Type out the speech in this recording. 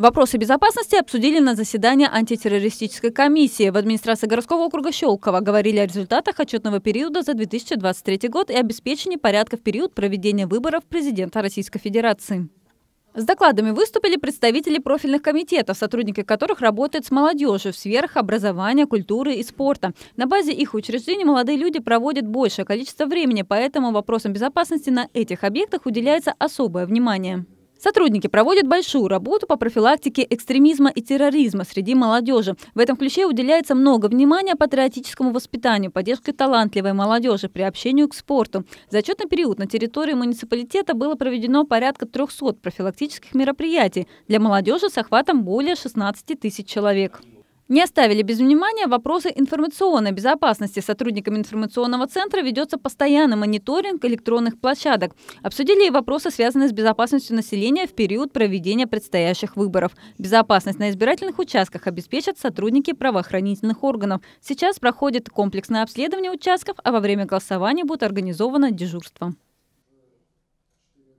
Вопросы безопасности обсудили на заседании антитеррористической комиссии. В администрации городского округа Щелково говорили о результатах отчетного периода за 2023 год и обеспечении порядка в период проведения выборов президента Российской Федерации. С докладами выступили представители профильных комитетов, сотрудники которых работают с молодежью в сферах образования, культуры и спорта. На базе их учреждений молодые люди проводят большее количество времени, поэтому вопросам безопасности на этих объектах уделяется особое внимание. Сотрудники проводят большую работу по профилактике экстремизма и терроризма среди молодежи. В этом ключе уделяется много внимания патриотическому воспитанию, поддержке талантливой молодежи, приобщению к спорту. За отчетный период на территории муниципалитета было проведено порядка 300 профилактических мероприятий для молодежи с охватом более 16 тысяч человек. Не оставили без внимания вопросы информационной безопасности. Сотрудниками информационного центра ведется постоянный мониторинг электронных площадок. Обсудили и вопросы, связанные с безопасностью населения в период проведения предстоящих выборов. Безопасность на избирательных участках обеспечат сотрудники правоохранительных органов. Сейчас проходит комплексное обследование участков, а во время голосования будет организовано дежурство.